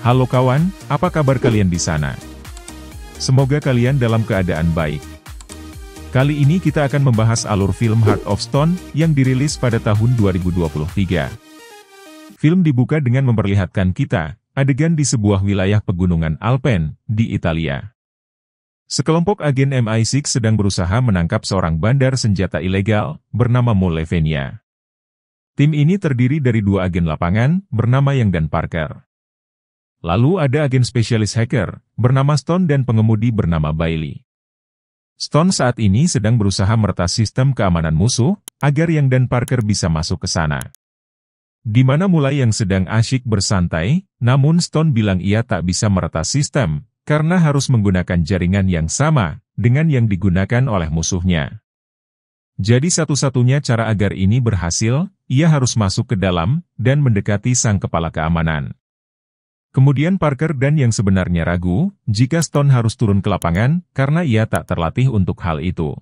Halo kawan, apa kabar kalian di sana? Semoga kalian dalam keadaan baik. Kali ini kita akan membahas alur film Heart of Stone yang dirilis pada tahun 2023. Film dibuka dengan memperlihatkan kita, adegan di sebuah wilayah pegunungan Alpen, di Italia. Sekelompok agen MI6 sedang berusaha menangkap seorang bandar senjata ilegal, bernama Molevenia. Tim ini terdiri dari dua agen lapangan, bernama Yang dan Parker. Lalu ada agen spesialis hacker, bernama Stone dan pengemudi bernama Bailey. Stone saat ini sedang berusaha meretas sistem keamanan musuh, agar Yang dan Parker bisa masuk ke sana. Di mana mulai yang sedang asyik bersantai, namun Stone bilang ia tak bisa meretas sistem, karena harus menggunakan jaringan yang sama, dengan yang digunakan oleh musuhnya. Jadi satu-satunya cara agar ini berhasil, ia harus masuk ke dalam, dan mendekati sang kepala keamanan. Kemudian Parker dan yang sebenarnya ragu, jika Stone harus turun ke lapangan, karena ia tak terlatih untuk hal itu.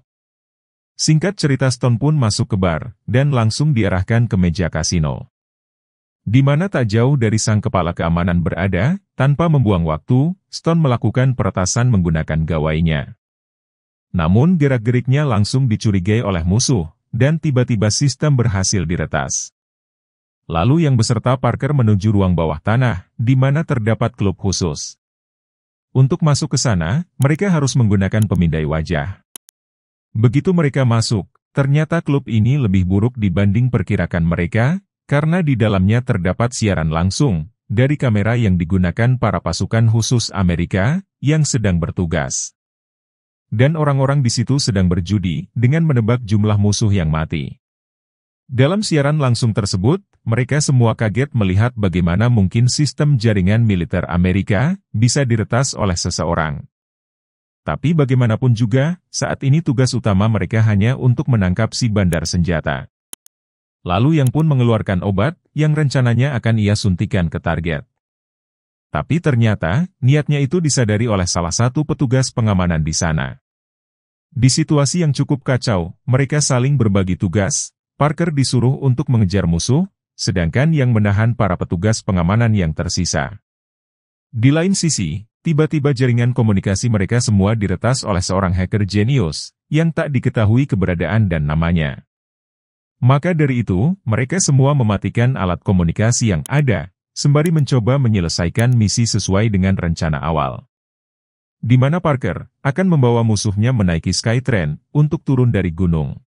Singkat cerita Stone pun masuk ke bar, dan langsung diarahkan ke meja kasino. Di mana tak jauh dari sang kepala keamanan berada, tanpa membuang waktu, Stone melakukan peretasan menggunakan gawainya. Namun gerak-geriknya langsung dicurigai oleh musuh, dan tiba-tiba sistem berhasil diretas. Lalu yang beserta Parker menuju ruang bawah tanah, di mana terdapat klub khusus. Untuk masuk ke sana, mereka harus menggunakan pemindai wajah. Begitu mereka masuk, ternyata klub ini lebih buruk dibanding perkirakan mereka, karena di dalamnya terdapat siaran langsung, dari kamera yang digunakan para pasukan khusus Amerika, yang sedang bertugas. Dan orang-orang di situ sedang berjudi, dengan menebak jumlah musuh yang mati. Dalam siaran langsung tersebut, mereka semua kaget melihat bagaimana mungkin sistem jaringan militer Amerika bisa diretas oleh seseorang. Tapi bagaimanapun juga, saat ini tugas utama mereka hanya untuk menangkap si bandar senjata. Lalu yang pun mengeluarkan obat yang rencananya akan ia suntikan ke target. Tapi ternyata, niatnya itu disadari oleh salah satu petugas pengamanan di sana. Di situasi yang cukup kacau, mereka saling berbagi tugas, Parker disuruh untuk mengejar musuh, sedangkan yang menahan para petugas pengamanan yang tersisa. Di lain sisi, tiba-tiba jaringan komunikasi mereka semua diretas oleh seorang hacker jenius, yang tak diketahui keberadaan dan namanya. Maka dari itu, mereka semua mematikan alat komunikasi yang ada, sembari mencoba menyelesaikan misi sesuai dengan rencana awal. Di mana Parker akan membawa musuhnya menaiki Skytrain untuk turun dari gunung.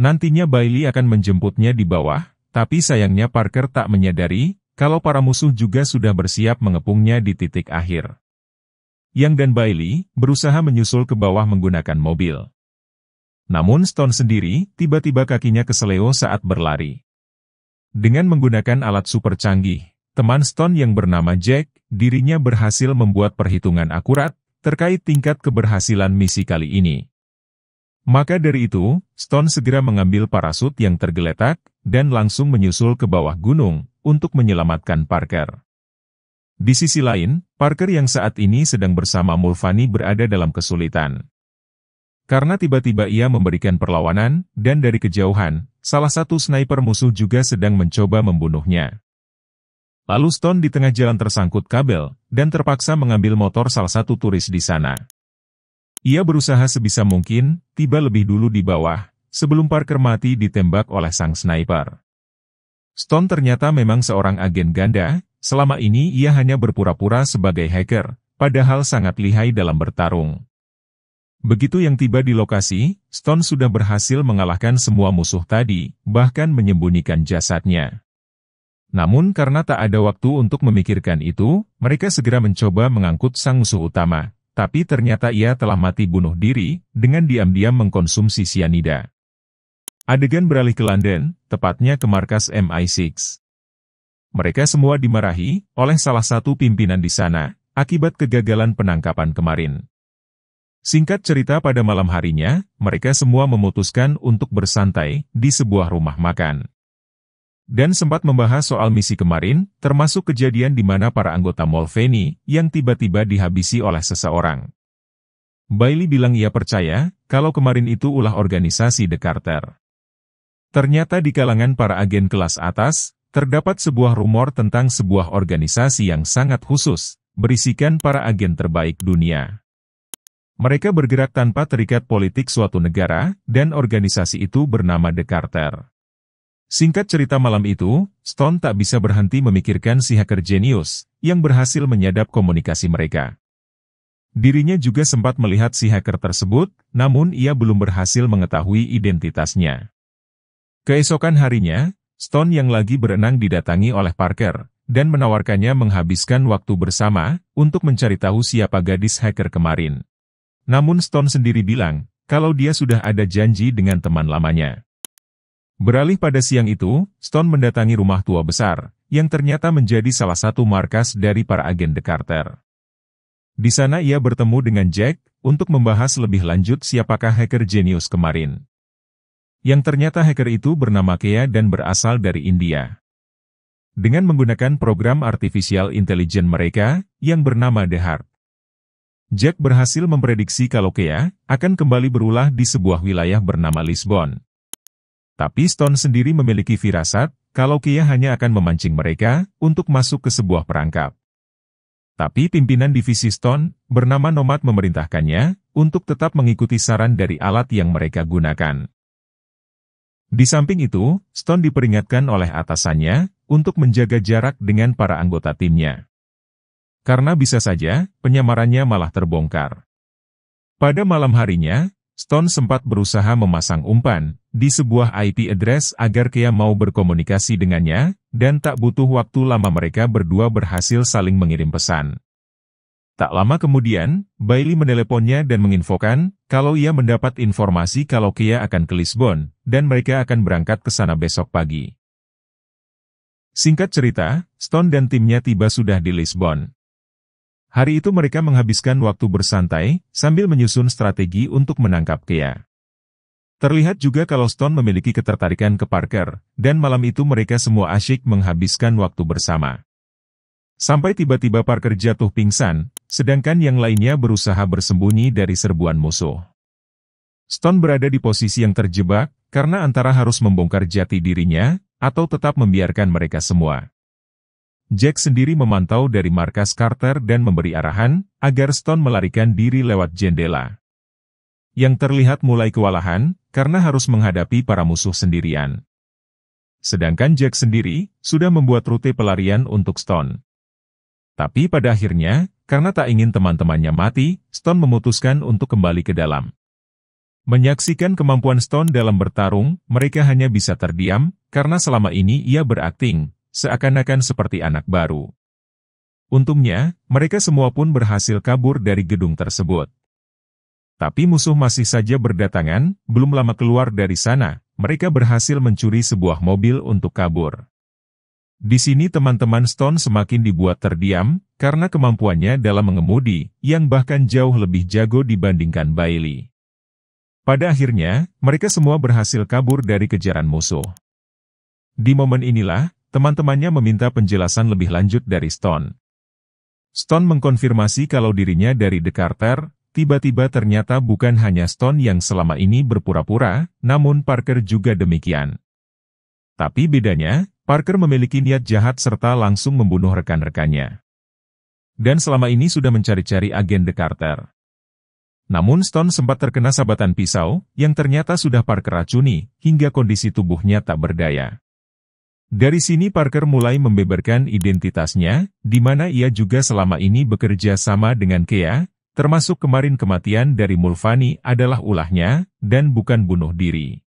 Nantinya Bailey akan menjemputnya di bawah, tapi sayangnya Parker tak menyadari, kalau para musuh juga sudah bersiap mengepungnya di titik akhir. Yang dan Bailey berusaha menyusul ke bawah menggunakan mobil. Namun Stone sendiri tiba-tiba kakinya keseleo saat berlari. Dengan menggunakan alat super canggih, teman Stone yang bernama Jack, dirinya berhasil membuat perhitungan akurat terkait tingkat keberhasilan misi kali ini. Maka dari itu, Stone segera mengambil parasut yang tergeletak dan langsung menyusul ke bawah gunung untuk menyelamatkan Parker. Di sisi lain, Parker yang saat ini sedang bersama Mulvani berada dalam kesulitan. Karena tiba-tiba ia memberikan perlawanan, dan dari kejauhan, salah satu sniper musuh juga sedang mencoba membunuhnya. Lalu Stone di tengah jalan tersangkut kabel, dan terpaksa mengambil motor salah satu turis di sana. Ia berusaha sebisa mungkin, tiba lebih dulu di bawah, sebelum Parker mati ditembak oleh sang sniper. Stone ternyata memang seorang agen ganda, selama ini ia hanya berpura-pura sebagai hacker, padahal sangat lihai dalam bertarung. Begitu yang tiba di lokasi, Stone sudah berhasil mengalahkan semua musuh tadi, bahkan menyembunyikan jasadnya. Namun karena tak ada waktu untuk memikirkan itu, mereka segera mencoba mengangkut sang musuh utama, tapi ternyata ia telah mati bunuh diri, dengan diam-diam mengkonsumsi sianida. Adegan beralih ke London, tepatnya ke markas MI6. Mereka semua dimarahi oleh salah satu pimpinan di sana, akibat kegagalan penangkapan kemarin. Singkat cerita pada malam harinya, mereka semua memutuskan untuk bersantai di sebuah rumah makan. Dan sempat membahas soal misi kemarin, termasuk kejadian di mana para anggota Molveni yang tiba-tiba dihabisi oleh seseorang. Bailey bilang ia percaya kalau kemarin itu ulah organisasi The Carter. Ternyata di kalangan para agen kelas atas, terdapat sebuah rumor tentang sebuah organisasi yang sangat khusus, berisikan para agen terbaik dunia. Mereka bergerak tanpa terikat politik suatu negara, dan organisasi itu bernama The Carter. Singkat cerita malam itu, Stone tak bisa berhenti memikirkan si hacker jenius, yang berhasil menyadap komunikasi mereka. Dirinya juga sempat melihat si hacker tersebut, namun ia belum berhasil mengetahui identitasnya. Keesokan harinya, Stone yang lagi berenang didatangi oleh Parker, dan menawarkannya menghabiskan waktu bersama untuk mencari tahu siapa gadis hacker kemarin. Namun Stone sendiri bilang, kalau dia sudah ada janji dengan teman lamanya. Beralih pada siang itu, Stone mendatangi rumah tua besar, yang ternyata menjadi salah satu markas dari para agen The Carter. Di sana ia bertemu dengan Jack, untuk membahas lebih lanjut siapakah hacker jenius kemarin yang ternyata hacker itu bernama Kea dan berasal dari India. Dengan menggunakan program artificial intelligence mereka, yang bernama The Heart. Jack berhasil memprediksi kalau Kea akan kembali berulah di sebuah wilayah bernama Lisbon. Tapi Stone sendiri memiliki firasat kalau Kea hanya akan memancing mereka untuk masuk ke sebuah perangkap. Tapi pimpinan divisi Stone bernama Nomad memerintahkannya untuk tetap mengikuti saran dari alat yang mereka gunakan. Di samping itu, Stone diperingatkan oleh atasannya untuk menjaga jarak dengan para anggota timnya. Karena bisa saja, penyamarannya malah terbongkar. Pada malam harinya, Stone sempat berusaha memasang umpan di sebuah IP address agar Kea mau berkomunikasi dengannya, dan tak butuh waktu lama mereka berdua berhasil saling mengirim pesan. Tak lama kemudian, Bailey meneleponnya dan menginfokan kalau ia mendapat informasi kalau Kia akan ke Lisbon, dan mereka akan berangkat ke sana besok pagi. Singkat cerita, Stone dan timnya tiba sudah di Lisbon. Hari itu mereka menghabiskan waktu bersantai, sambil menyusun strategi untuk menangkap Kia. Terlihat juga kalau Stone memiliki ketertarikan ke Parker, dan malam itu mereka semua asyik menghabiskan waktu bersama. Sampai tiba-tiba Parker jatuh pingsan, Sedangkan yang lainnya berusaha bersembunyi dari serbuan musuh. Stone berada di posisi yang terjebak, karena antara harus membongkar jati dirinya, atau tetap membiarkan mereka semua. Jack sendiri memantau dari markas Carter dan memberi arahan, agar Stone melarikan diri lewat jendela. Yang terlihat mulai kewalahan, karena harus menghadapi para musuh sendirian. Sedangkan Jack sendiri, sudah membuat rute pelarian untuk Stone. Tapi pada akhirnya, karena tak ingin teman-temannya mati, Stone memutuskan untuk kembali ke dalam. Menyaksikan kemampuan Stone dalam bertarung, mereka hanya bisa terdiam, karena selama ini ia berakting, seakan-akan seperti anak baru. Untungnya, mereka semua pun berhasil kabur dari gedung tersebut. Tapi musuh masih saja berdatangan, belum lama keluar dari sana, mereka berhasil mencuri sebuah mobil untuk kabur. Di sini teman-teman Stone semakin dibuat terdiam, karena kemampuannya dalam mengemudi, yang bahkan jauh lebih jago dibandingkan Bailey. Pada akhirnya, mereka semua berhasil kabur dari kejaran musuh. Di momen inilah, teman-temannya meminta penjelasan lebih lanjut dari Stone. Stone mengkonfirmasi kalau dirinya dari The Carter, tiba-tiba ternyata bukan hanya Stone yang selama ini berpura-pura, namun Parker juga demikian. Tapi bedanya, Parker memiliki niat jahat serta langsung membunuh rekan-rekannya. Dan selama ini sudah mencari-cari agen De Carter. Namun Stone sempat terkena sabatan pisau, yang ternyata sudah Parker racuni, hingga kondisi tubuhnya tak berdaya. Dari sini Parker mulai membeberkan identitasnya, di mana ia juga selama ini bekerja sama dengan Kea, termasuk kemarin kematian dari Mulvani adalah ulahnya, dan bukan bunuh diri.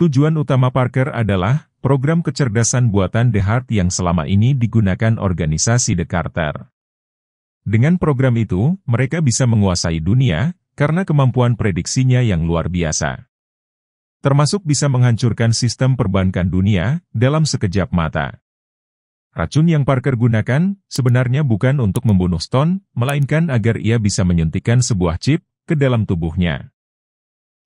Tujuan utama Parker adalah Program kecerdasan buatan The Heart yang selama ini digunakan organisasi The Carter. Dengan program itu, mereka bisa menguasai dunia, karena kemampuan prediksinya yang luar biasa. Termasuk bisa menghancurkan sistem perbankan dunia, dalam sekejap mata. Racun yang Parker gunakan, sebenarnya bukan untuk membunuh Stone, melainkan agar ia bisa menyuntikkan sebuah chip, ke dalam tubuhnya.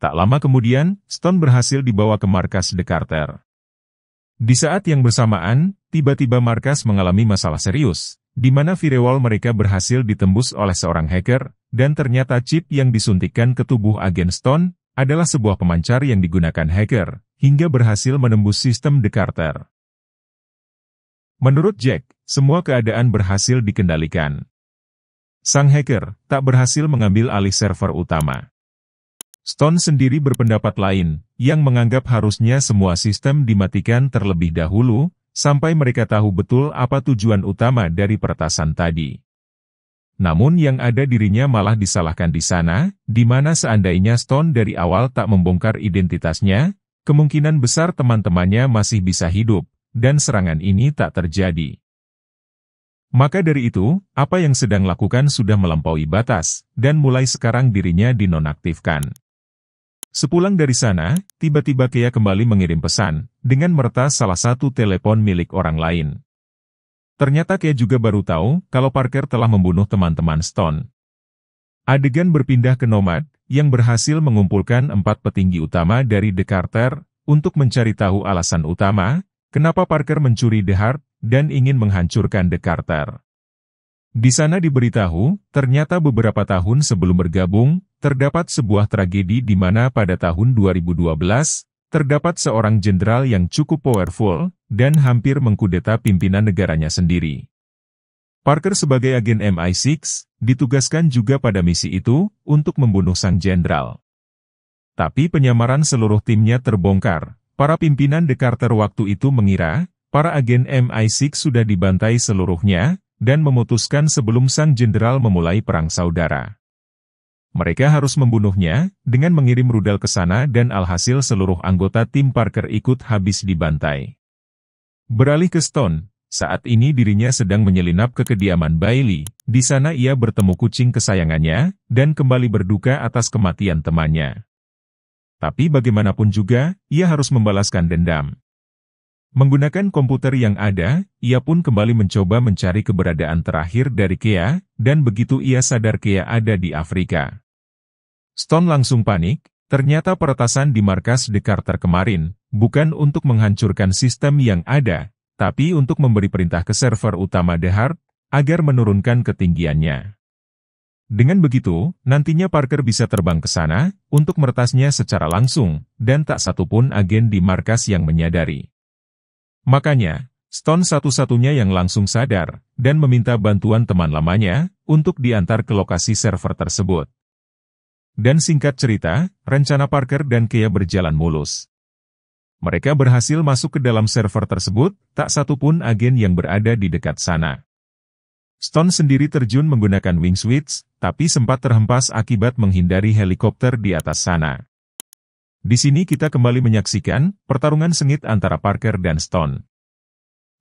Tak lama kemudian, Stone berhasil dibawa ke markas The Carter. Di saat yang bersamaan, tiba-tiba markas mengalami masalah serius, di mana firewall mereka berhasil ditembus oleh seorang hacker, dan ternyata chip yang disuntikkan ke tubuh agen Stone adalah sebuah pemancar yang digunakan hacker, hingga berhasil menembus sistem The Carter. Menurut Jack, semua keadaan berhasil dikendalikan. Sang hacker tak berhasil mengambil alih server utama. Stone sendiri berpendapat lain, yang menganggap harusnya semua sistem dimatikan terlebih dahulu, sampai mereka tahu betul apa tujuan utama dari peretasan tadi. Namun yang ada dirinya malah disalahkan di sana, di mana seandainya Stone dari awal tak membongkar identitasnya, kemungkinan besar teman-temannya masih bisa hidup, dan serangan ini tak terjadi. Maka dari itu, apa yang sedang lakukan sudah melampaui batas, dan mulai sekarang dirinya dinonaktifkan. Sepulang dari sana, tiba-tiba Kea kembali mengirim pesan, dengan meretas salah satu telepon milik orang lain. Ternyata Kea juga baru tahu kalau Parker telah membunuh teman-teman Stone. Adegan berpindah ke Nomad, yang berhasil mengumpulkan empat petinggi utama dari The Carter, untuk mencari tahu alasan utama, kenapa Parker mencuri The Heart, dan ingin menghancurkan The Carter. Di sana diberitahu, ternyata beberapa tahun sebelum bergabung, terdapat sebuah tragedi di mana pada tahun 2012, terdapat seorang jenderal yang cukup powerful, dan hampir mengkudeta pimpinan negaranya sendiri. Parker sebagai agen MI6, ditugaskan juga pada misi itu, untuk membunuh sang jenderal. Tapi penyamaran seluruh timnya terbongkar, para pimpinan De Carter waktu itu mengira, para agen MI6 sudah dibantai seluruhnya, dan memutuskan sebelum sang jenderal memulai perang saudara. Mereka harus membunuhnya dengan mengirim rudal ke sana dan alhasil seluruh anggota tim Parker ikut habis dibantai. Beralih ke Stone, saat ini dirinya sedang menyelinap ke kediaman Bailey. Di sana ia bertemu kucing kesayangannya dan kembali berduka atas kematian temannya. Tapi bagaimanapun juga, ia harus membalaskan dendam. Menggunakan komputer yang ada, ia pun kembali mencoba mencari keberadaan terakhir dari Kea, dan begitu ia sadar Kea ada di Afrika. Stone langsung panik, ternyata peretasan di markas De Carter kemarin, bukan untuk menghancurkan sistem yang ada, tapi untuk memberi perintah ke server utama The Heart, agar menurunkan ketinggiannya. Dengan begitu, nantinya Parker bisa terbang ke sana, untuk meretasnya secara langsung, dan tak satupun agen di markas yang menyadari. Makanya, Stone satu-satunya yang langsung sadar, dan meminta bantuan teman lamanya, untuk diantar ke lokasi server tersebut. Dan singkat cerita, rencana Parker dan Kea berjalan mulus. Mereka berhasil masuk ke dalam server tersebut, tak satupun agen yang berada di dekat sana. Stone sendiri terjun menggunakan wing switch, tapi sempat terhempas akibat menghindari helikopter di atas sana. Di sini kita kembali menyaksikan pertarungan sengit antara Parker dan Stone.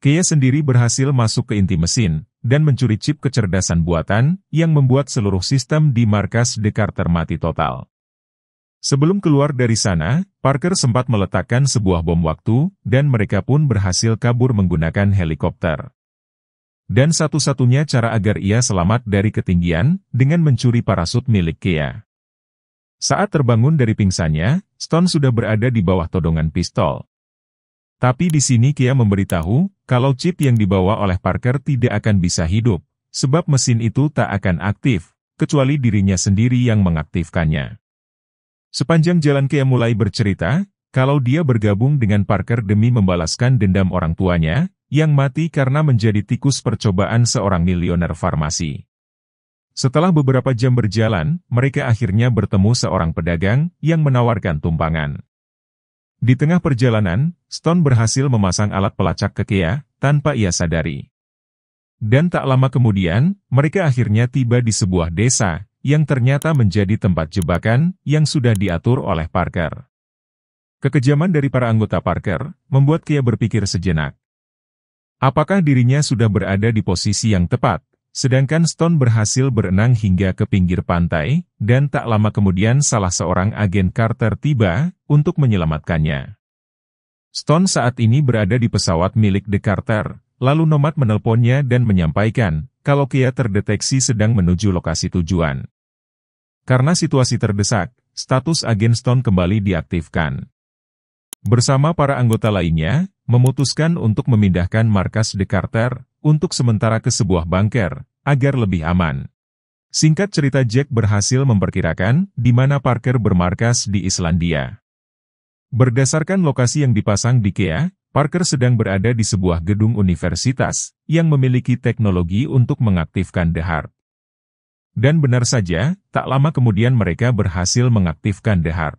Kea sendiri berhasil masuk ke inti mesin dan mencuri chip kecerdasan buatan yang membuat seluruh sistem di markas Dekar mati total. Sebelum keluar dari sana, Parker sempat meletakkan sebuah bom waktu dan mereka pun berhasil kabur menggunakan helikopter. Dan satu-satunya cara agar ia selamat dari ketinggian dengan mencuri parasut milik Kea. Saat terbangun dari pingsannya, Stone sudah berada di bawah todongan pistol. Tapi di sini Kia memberitahu, kalau chip yang dibawa oleh Parker tidak akan bisa hidup, sebab mesin itu tak akan aktif, kecuali dirinya sendiri yang mengaktifkannya. Sepanjang jalan Kia mulai bercerita, kalau dia bergabung dengan Parker demi membalaskan dendam orang tuanya, yang mati karena menjadi tikus percobaan seorang milioner farmasi. Setelah beberapa jam berjalan, mereka akhirnya bertemu seorang pedagang yang menawarkan tumpangan. Di tengah perjalanan, Stone berhasil memasang alat pelacak ke Kea, tanpa ia sadari. Dan tak lama kemudian, mereka akhirnya tiba di sebuah desa, yang ternyata menjadi tempat jebakan yang sudah diatur oleh Parker. Kekejaman dari para anggota Parker, membuat Kea berpikir sejenak. Apakah dirinya sudah berada di posisi yang tepat, Sedangkan Stone berhasil berenang hingga ke pinggir pantai, dan tak lama kemudian salah seorang agen Carter tiba untuk menyelamatkannya. Stone saat ini berada di pesawat milik The Carter, lalu Nomad menelponnya dan menyampaikan kalau Kia terdeteksi sedang menuju lokasi tujuan. Karena situasi terdesak, status agen Stone kembali diaktifkan. Bersama para anggota lainnya, memutuskan untuk memindahkan markas The Carter untuk sementara ke sebuah bunker, agar lebih aman. Singkat cerita Jack berhasil memperkirakan di mana Parker bermarkas di Islandia. Berdasarkan lokasi yang dipasang di Kea, Parker sedang berada di sebuah gedung universitas yang memiliki teknologi untuk mengaktifkan The Heart. Dan benar saja, tak lama kemudian mereka berhasil mengaktifkan The Heart.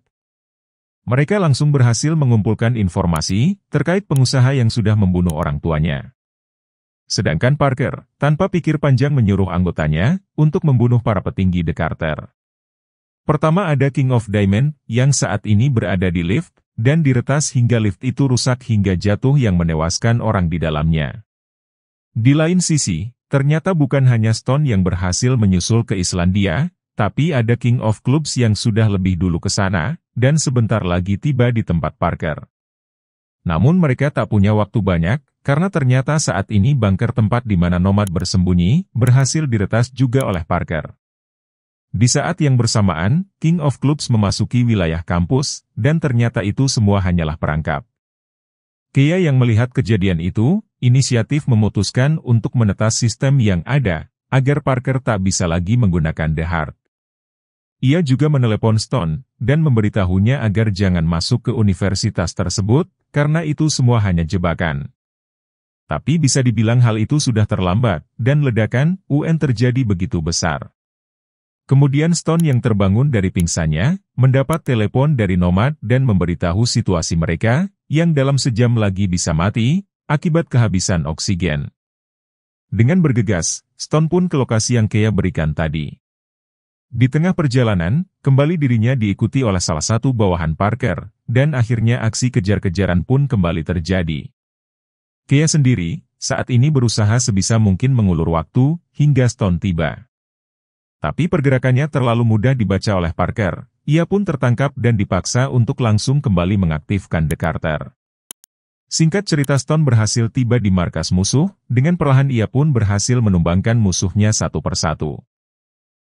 Mereka langsung berhasil mengumpulkan informasi terkait pengusaha yang sudah membunuh orang tuanya. Sedangkan Parker, tanpa pikir panjang menyuruh anggotanya untuk membunuh para petinggi The Carter. Pertama ada King of Diamond, yang saat ini berada di lift, dan diretas hingga lift itu rusak hingga jatuh yang menewaskan orang di dalamnya. Di lain sisi, ternyata bukan hanya Stone yang berhasil menyusul ke Islandia, tapi ada King of Clubs yang sudah lebih dulu ke sana, dan sebentar lagi tiba di tempat Parker. Namun mereka tak punya waktu banyak, karena ternyata saat ini bunker tempat di mana nomad bersembunyi, berhasil diretas juga oleh Parker. Di saat yang bersamaan, King of Clubs memasuki wilayah kampus, dan ternyata itu semua hanyalah perangkap. Kea yang melihat kejadian itu, inisiatif memutuskan untuk menetas sistem yang ada, agar Parker tak bisa lagi menggunakan The Heart. Ia juga menelepon Stone, dan memberitahunya agar jangan masuk ke universitas tersebut, karena itu semua hanya jebakan. Tapi bisa dibilang hal itu sudah terlambat, dan ledakan UN terjadi begitu besar. Kemudian Stone yang terbangun dari pingsannya, mendapat telepon dari Nomad dan memberitahu situasi mereka, yang dalam sejam lagi bisa mati, akibat kehabisan oksigen. Dengan bergegas, Stone pun ke lokasi yang Kea berikan tadi. Di tengah perjalanan, kembali dirinya diikuti oleh salah satu bawahan Parker, dan akhirnya aksi kejar-kejaran pun kembali terjadi. Kia sendiri, saat ini berusaha sebisa mungkin mengulur waktu, hingga Stone tiba. Tapi pergerakannya terlalu mudah dibaca oleh Parker, ia pun tertangkap dan dipaksa untuk langsung kembali mengaktifkan The Carter. Singkat cerita Stone berhasil tiba di markas musuh, dengan perlahan ia pun berhasil menumbangkan musuhnya satu persatu.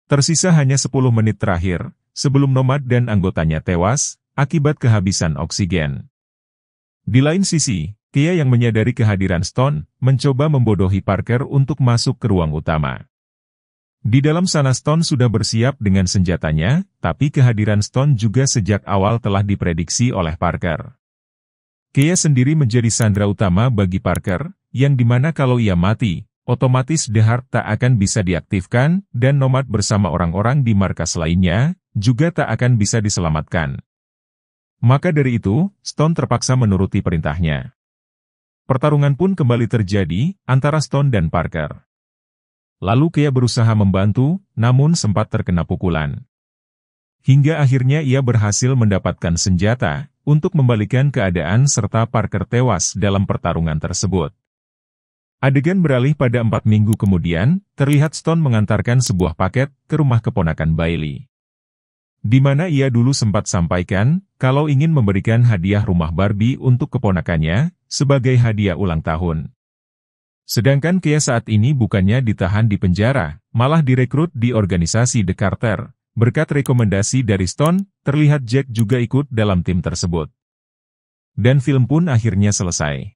Tersisa hanya 10 menit terakhir, sebelum Nomad dan anggotanya tewas, akibat kehabisan oksigen. Di lain sisi, Kia yang menyadari kehadiran Stone, mencoba membodohi Parker untuk masuk ke ruang utama. Di dalam sana Stone sudah bersiap dengan senjatanya, tapi kehadiran Stone juga sejak awal telah diprediksi oleh Parker. Kia sendiri menjadi sandra utama bagi Parker, yang dimana kalau ia mati, otomatis The Heart tak akan bisa diaktifkan, dan Nomad bersama orang-orang di markas lainnya, juga tak akan bisa diselamatkan. Maka dari itu, Stone terpaksa menuruti perintahnya. Pertarungan pun kembali terjadi antara Stone dan Parker. Lalu Kea berusaha membantu, namun sempat terkena pukulan. Hingga akhirnya ia berhasil mendapatkan senjata untuk membalikan keadaan serta Parker tewas dalam pertarungan tersebut. Adegan beralih pada empat minggu kemudian, terlihat Stone mengantarkan sebuah paket ke rumah keponakan Bailey. Di mana ia dulu sempat sampaikan, kalau ingin memberikan hadiah rumah Barbie untuk keponakannya, sebagai hadiah ulang tahun. Sedangkan kia saat ini bukannya ditahan di penjara, malah direkrut di organisasi The Carter. Berkat rekomendasi dari Stone, terlihat Jack juga ikut dalam tim tersebut. Dan film pun akhirnya selesai.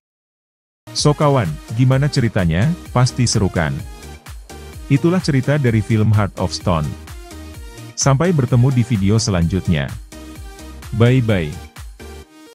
So kawan, gimana ceritanya? Pasti seru kan? Itulah cerita dari film Heart of Stone. Sampai bertemu di video selanjutnya. Bye-bye.